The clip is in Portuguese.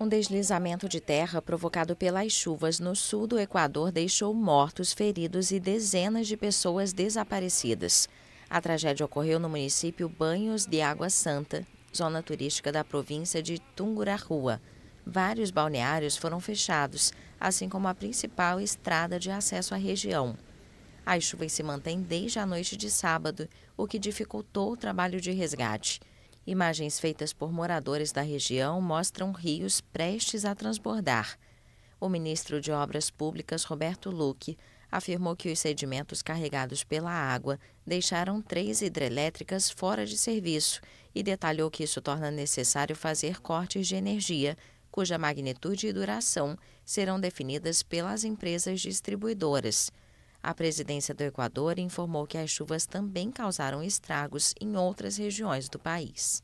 Um deslizamento de terra provocado pelas chuvas no sul do Equador deixou mortos, feridos e dezenas de pessoas desaparecidas. A tragédia ocorreu no município Banhos de Água Santa, zona turística da província de Tungurahua. Vários balneários foram fechados, assim como a principal estrada de acesso à região. As chuvas se mantêm desde a noite de sábado, o que dificultou o trabalho de resgate. Imagens feitas por moradores da região mostram rios prestes a transbordar. O ministro de Obras Públicas, Roberto Luque, afirmou que os sedimentos carregados pela água deixaram três hidrelétricas fora de serviço e detalhou que isso torna necessário fazer cortes de energia, cuja magnitude e duração serão definidas pelas empresas distribuidoras. A presidência do Equador informou que as chuvas também causaram estragos em outras regiões do país.